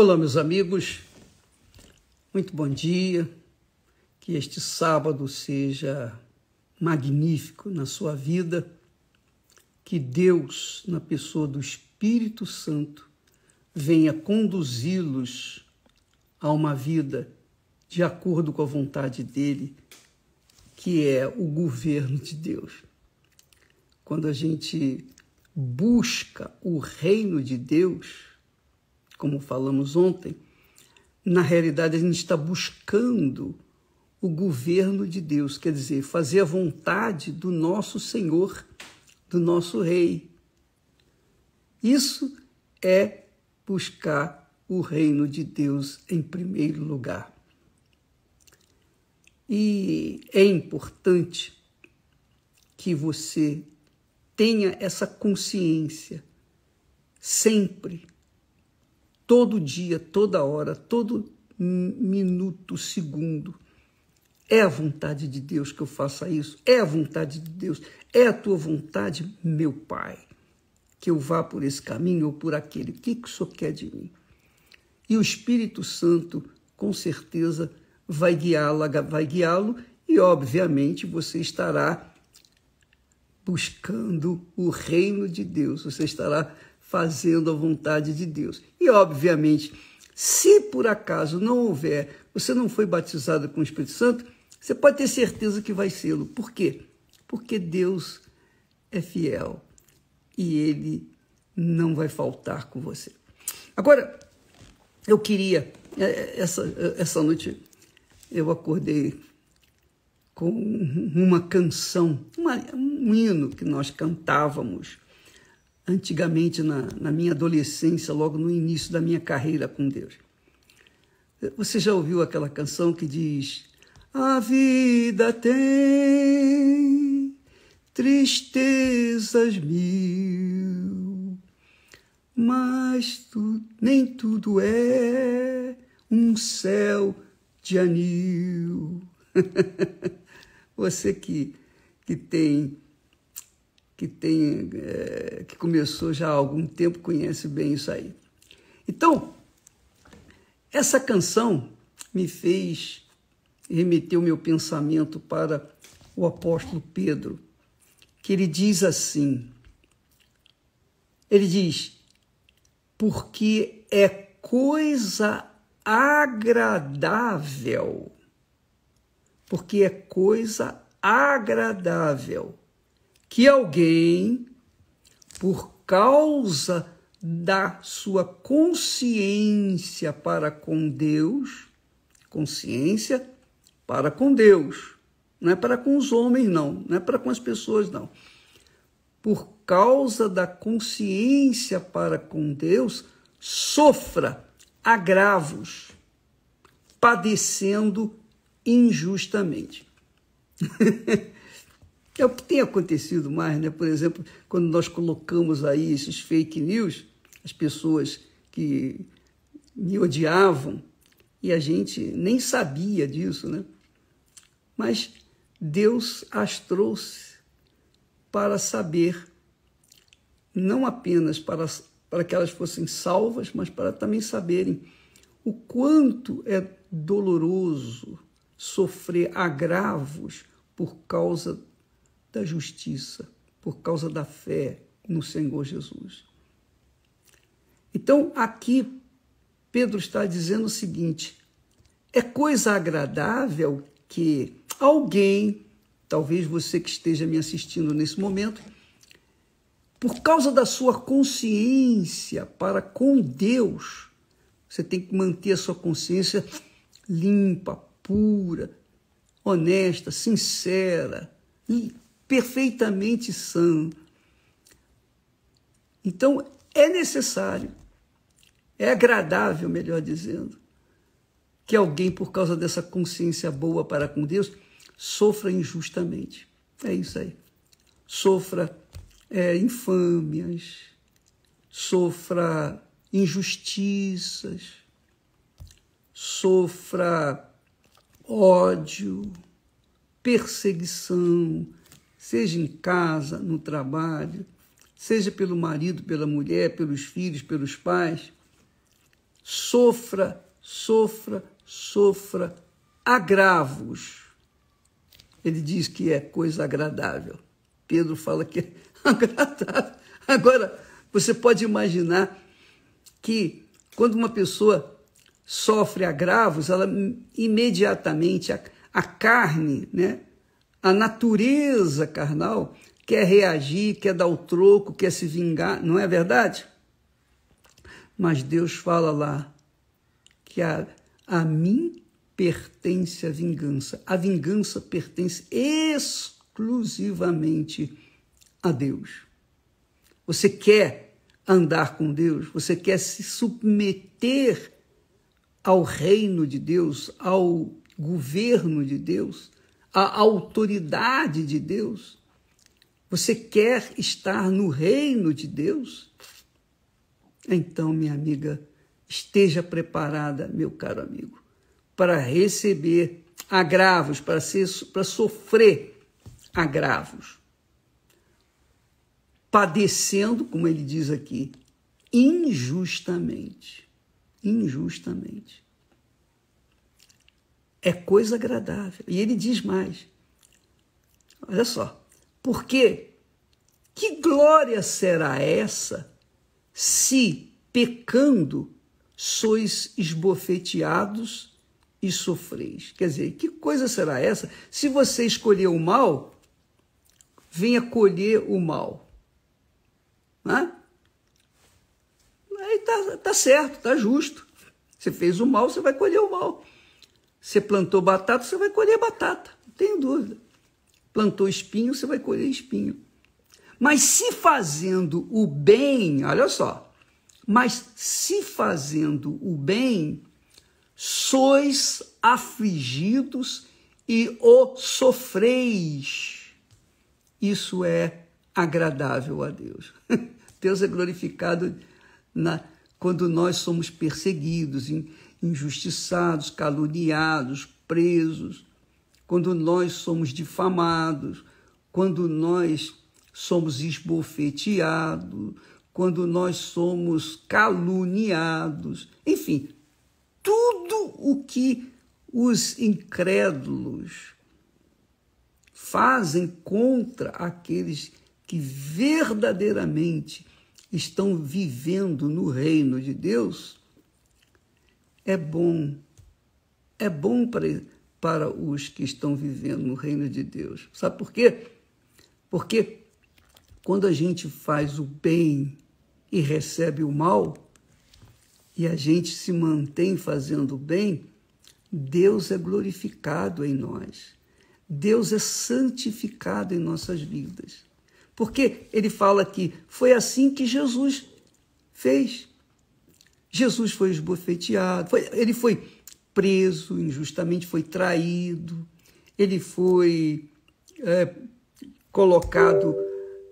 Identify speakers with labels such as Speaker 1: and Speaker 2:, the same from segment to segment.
Speaker 1: Olá, meus amigos, muito bom dia, que este sábado seja magnífico na sua vida, que Deus, na pessoa do Espírito Santo, venha conduzi-los a uma vida de acordo com a vontade dele, que é o governo de Deus. Quando a gente busca o reino de Deus, como falamos ontem, na realidade a gente está buscando o governo de Deus, quer dizer, fazer a vontade do nosso Senhor, do nosso Rei. Isso é buscar o reino de Deus em primeiro lugar. E é importante que você tenha essa consciência sempre todo dia, toda hora, todo minuto, segundo. É a vontade de Deus que eu faça isso. É a vontade de Deus. É a tua vontade, meu Pai, que eu vá por esse caminho ou por aquele. O que, que o Senhor quer de mim? E o Espírito Santo, com certeza, vai guiá-lo, vai guiá-lo, e obviamente você estará buscando o reino de Deus. Você estará fazendo a vontade de Deus. E, obviamente, se por acaso não houver, você não foi batizado com o Espírito Santo, você pode ter certeza que vai sê-lo. Por quê? Porque Deus é fiel e ele não vai faltar com você. Agora, eu queria, é, é, essa, é, essa noite eu acordei com uma canção, uma, um hino que nós cantávamos antigamente na, na minha adolescência, logo no início da minha carreira com Deus. Você já ouviu aquela canção que diz: A vida tem tristezas mil, mas tu, nem tudo é um céu de anil. Você que, que tem que, tem, é, que começou já há algum tempo conhece bem isso aí. Então, essa canção me fez remeter o meu pensamento para o apóstolo Pedro, que ele diz assim: ele diz, porque é coisa agradável, porque é coisa agradável que alguém, por causa da sua consciência para com Deus, consciência para com Deus, não é para com os homens, não, não é para com as pessoas, não. Por causa da consciência para com Deus, sofra agravos, padecendo injustamente. que é o que tem acontecido mais, né? Por exemplo, quando nós colocamos aí esses fake news, as pessoas que me odiavam e a gente nem sabia disso, né? Mas Deus as trouxe para saber, não apenas para, para que elas fossem salvas, mas para também saberem o quanto é doloroso sofrer agravos por causa da justiça por causa da fé no Senhor Jesus. Então, aqui, Pedro está dizendo o seguinte: é coisa agradável que alguém, talvez você que esteja me assistindo nesse momento, por causa da sua consciência para com Deus, você tem que manter a sua consciência limpa, pura, honesta, sincera, perfeitamente sã. Então, é necessário, é agradável, melhor dizendo, que alguém, por causa dessa consciência boa para com Deus, sofra injustamente. É isso aí. Sofra é, infâmias, sofra injustiças, sofra ódio, perseguição, seja em casa, no trabalho, seja pelo marido, pela mulher, pelos filhos, pelos pais. Sofra, sofra, sofra agravos. Ele diz que é coisa agradável. Pedro fala que é agradável. Agora, você pode imaginar que quando uma pessoa sofre agravos, ela imediatamente a, a carne, né, a natureza carnal quer reagir, quer dar o troco, quer se vingar, não é verdade? Mas Deus fala lá que a, a mim pertence a vingança. A vingança pertence exclusivamente a Deus. Você quer andar com Deus, você quer se submeter ao reino de Deus, ao governo de Deus, a autoridade de Deus? Você quer estar no reino de Deus? Então, minha amiga, esteja preparada, meu caro amigo, para receber agravos, para, ser, para sofrer agravos. Padecendo, como ele diz aqui, injustamente. Injustamente é coisa agradável. E ele diz mais: olha só, porque que glória será essa se, pecando, sois esbofeteados e sofreis? Quer dizer, que coisa será essa se você escolher o mal, venha colher o mal? Né? Aí tá, tá certo, tá justo. Você fez o mal, você vai colher o mal. Você plantou batata, você vai colher batata, não tenho dúvida. Plantou espinho, você vai colher espinho. Mas se fazendo o bem, olha só, mas se fazendo o bem, sois afligidos e o sofreis. Isso é agradável a Deus. Deus é glorificado na, quando nós somos perseguidos, injustiçados, caluniados, presos, quando nós somos difamados, quando nós somos esbofeteados, quando nós somos caluniados, enfim, tudo o que os incrédulos fazem contra aqueles que verdadeiramente estão vivendo no reino de Deus, é bom. É bom para, para os que estão vivendo no reino de Deus. Sabe por quê? Porque quando a gente faz o bem e recebe o mal, e a gente se mantém fazendo o bem, Deus é glorificado em nós. Deus é santificado em nossas vidas. Porque ele fala que foi assim que Jesus fez. Jesus foi esbofeteado, foi, ele foi preso injustamente, foi traído, ele foi é, colocado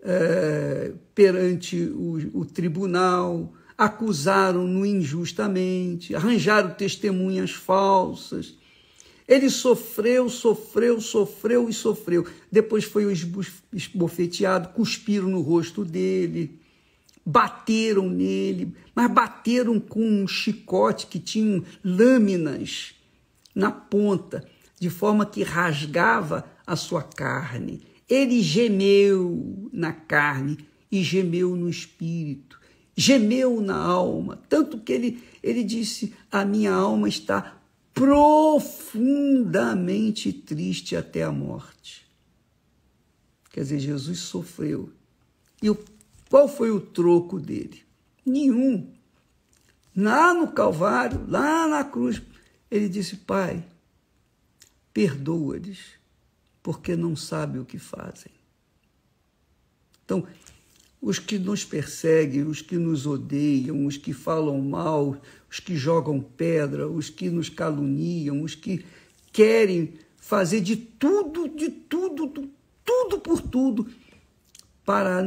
Speaker 1: é, perante o, o tribunal, acusaram-no injustamente, arranjaram testemunhas falsas. Ele sofreu, sofreu, sofreu e sofreu. Depois foi esbofeteado, cuspiram no rosto dele bateram nele, mas bateram com um chicote que tinha lâminas na ponta, de forma que rasgava a sua carne. Ele gemeu na carne e gemeu no espírito, gemeu na alma, tanto que ele, ele disse: A minha alma está profundamente triste até a morte. Quer dizer, Jesus sofreu. E o qual foi o troco dele? Nenhum. Lá no Calvário, lá na cruz, ele disse: Pai, perdoa-lhes, porque não sabem o que fazem. Então, os que nos perseguem, os que nos odeiam, os que falam mal, os que jogam pedra, os que nos caluniam, os que querem fazer de tudo, de tudo, tudo por tudo, para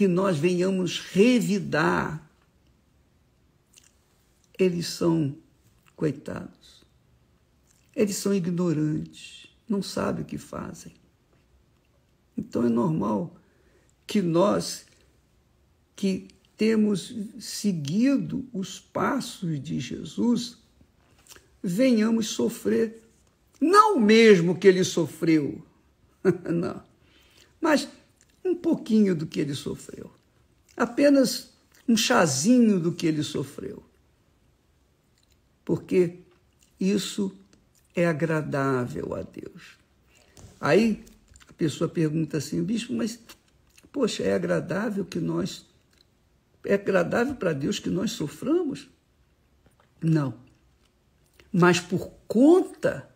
Speaker 1: que nós venhamos revidar. Eles são coitados. Eles são ignorantes, não sabem o que fazem. Então é normal que nós que temos seguido os passos de Jesus venhamos sofrer não o mesmo que ele sofreu, não, mas um pouquinho do que ele sofreu, apenas um chazinho do que ele sofreu. Porque isso é agradável a Deus. Aí a pessoa pergunta assim, bispo, mas poxa, é agradável que nós é agradável para Deus que nós soframos? Não. Mas por conta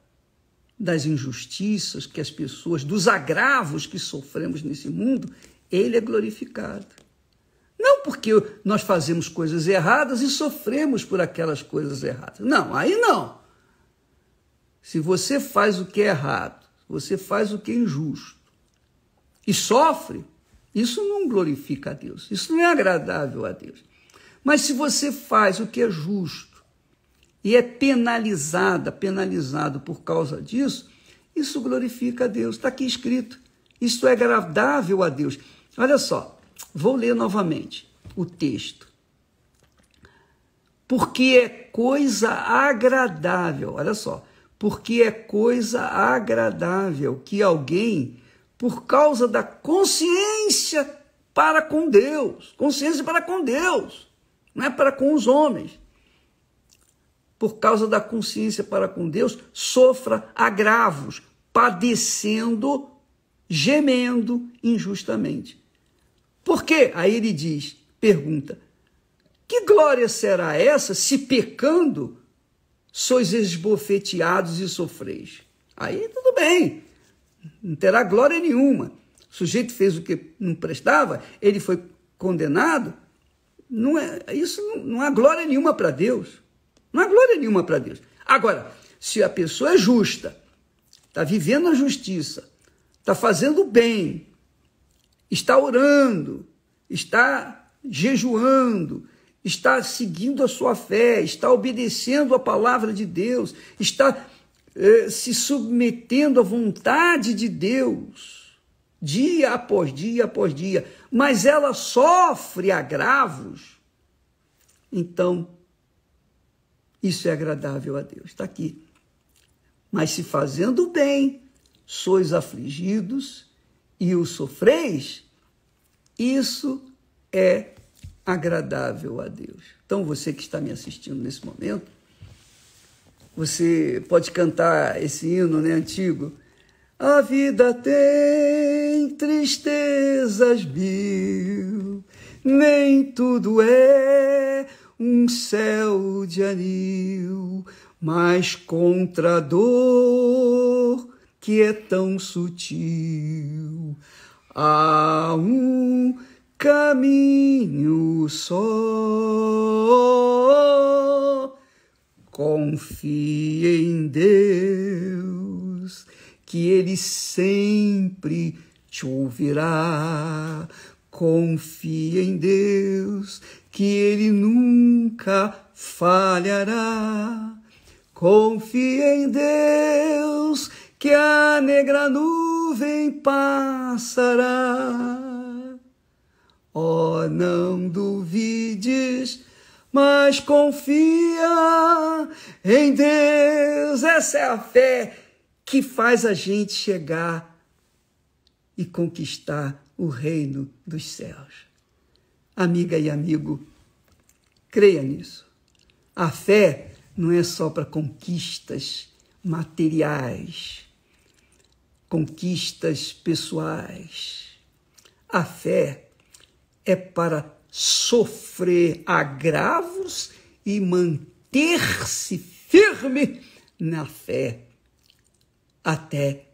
Speaker 1: das injustiças que as pessoas, dos agravos que sofremos nesse mundo, ele é glorificado. Não porque nós fazemos coisas erradas e sofremos por aquelas coisas erradas. Não, aí não. Se você faz o que é errado, você faz o que é injusto e sofre, isso não glorifica a Deus. Isso não é agradável a Deus. Mas se você faz o que é justo, e é penalizada, penalizado por causa disso, isso glorifica a Deus. Está aqui escrito. Isso é agradável a Deus. Olha só, vou ler novamente o texto. Porque é coisa agradável, olha só, porque é coisa agradável que alguém, por causa da consciência para com Deus, consciência para com Deus, não é para com os homens, por causa da consciência para com Deus, sofra agravos, padecendo, gemendo injustamente. Por quê? Aí ele diz, pergunta: Que glória será essa se pecando sois esbofeteados e sofreis? Aí tudo bem, não terá glória nenhuma. O sujeito fez o que não prestava, ele foi condenado. Não é, isso não, não há glória nenhuma para Deus. Não há glória nenhuma para Deus. Agora, se a pessoa é justa, está vivendo a justiça, está fazendo o bem, está orando, está jejuando, está seguindo a sua fé, está obedecendo a palavra de Deus, está eh, se submetendo à vontade de Deus, dia após dia após dia, mas ela sofre agravos, então isso é agradável a Deus. Está aqui. Mas se fazendo bem, sois afligidos e o sofreis, isso é agradável a Deus. Então, você que está me assistindo nesse momento, você pode cantar esse hino né, antigo. A vida tem tristezas mil, nem tudo é um céu de anil, mas contra a dor que é tão sutil. Há um caminho só. Confie em Deus, que Ele sempre te ouvirá. Confie em Deus, que ele nunca falhará. Confie em Deus, que a negra nuvem passará. Oh, não duvides, mas confia em Deus. Essa é a fé que faz a gente chegar e conquistar o reino dos céus amiga e amigo. Creia nisso. A fé não é só para conquistas materiais, conquistas pessoais. A fé é para sofrer agravos e manter-se firme na fé até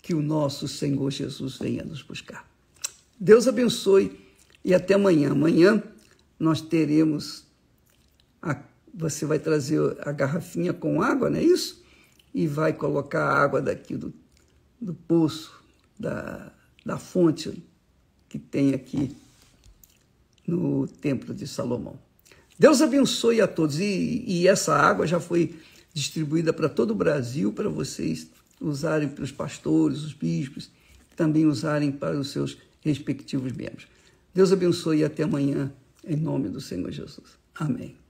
Speaker 1: que o nosso Senhor Jesus venha nos buscar. Deus abençoe e até amanhã. Amanhã nós teremos. A, você vai trazer a garrafinha com água, não é isso? E vai colocar a água daqui do, do poço, da, da fonte que tem aqui no Templo de Salomão. Deus abençoe a todos. E, e essa água já foi distribuída para todo o Brasil, para vocês usarem para os pastores, os bispos, também usarem para os seus respectivos membros. Deus abençoe e até amanhã, em nome do Senhor Jesus. Amém.